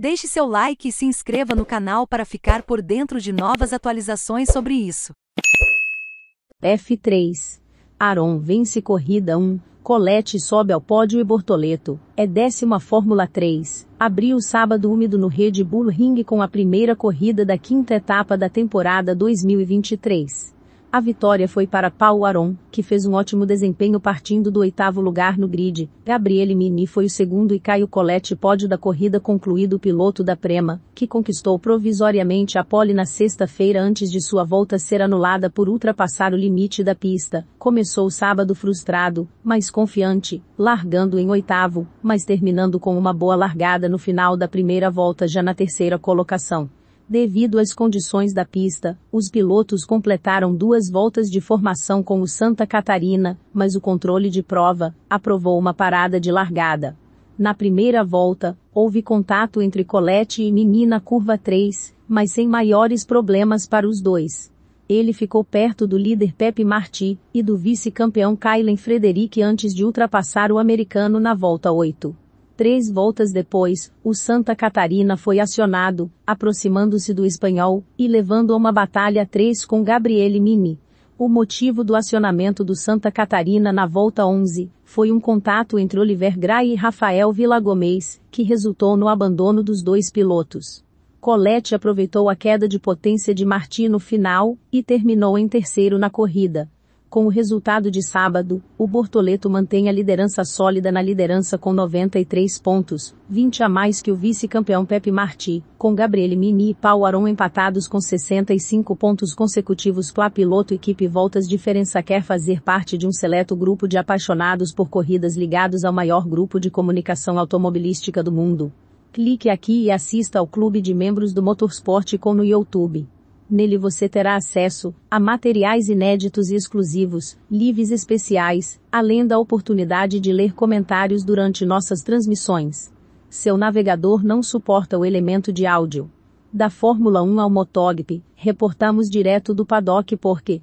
Deixe seu like e se inscreva no canal para ficar por dentro de novas atualizações sobre isso. F3. Aron vence corrida 1. Colete sobe ao pódio e Bortoleto. É décima Fórmula 3. Abriu o sábado úmido no Red Bull Ring com a primeira corrida da quinta etapa da temporada 2023. A vitória foi para Paul Aron, que fez um ótimo desempenho partindo do oitavo lugar no grid. Gabriele Mini foi o segundo e Caio Colette pódio da corrida concluído o piloto da Prema, que conquistou provisoriamente a pole na sexta-feira antes de sua volta ser anulada por ultrapassar o limite da pista. Começou o sábado frustrado, mas confiante, largando em oitavo, mas terminando com uma boa largada no final da primeira volta já na terceira colocação. Devido às condições da pista, os pilotos completaram duas voltas de formação com o Santa Catarina, mas o controle de prova aprovou uma parada de largada. Na primeira volta, houve contato entre Colette e Mimi na curva 3, mas sem maiores problemas para os dois. Ele ficou perto do líder Pepe Marti e do vice-campeão Kylen Frederic antes de ultrapassar o americano na volta 8. Três voltas depois, o Santa Catarina foi acionado, aproximando-se do espanhol e levando a uma batalha 3 com Gabriele Mini. O motivo do acionamento do Santa Catarina na volta 11 foi um contato entre Oliver Gray e Rafael Villagomez, que resultou no abandono dos dois pilotos. Colette aproveitou a queda de potência de Martino final e terminou em terceiro na corrida. Com o resultado de sábado, o Bortoleto mantém a liderança sólida na liderança com 93 pontos, 20 a mais que o vice-campeão Pepe Marti, com Gabriele Mini e Pau Aron empatados com 65 pontos consecutivos. Plá piloto equipe Voltas Diferença quer fazer parte de um seleto grupo de apaixonados por corridas ligados ao maior grupo de comunicação automobilística do mundo. Clique aqui e assista ao clube de membros do Motorsport com no YouTube. Nele você terá acesso a materiais inéditos e exclusivos, lives especiais, além da oportunidade de ler comentários durante nossas transmissões. Seu navegador não suporta o elemento de áudio. Da Fórmula 1 ao MotoGP, reportamos direto do paddock porque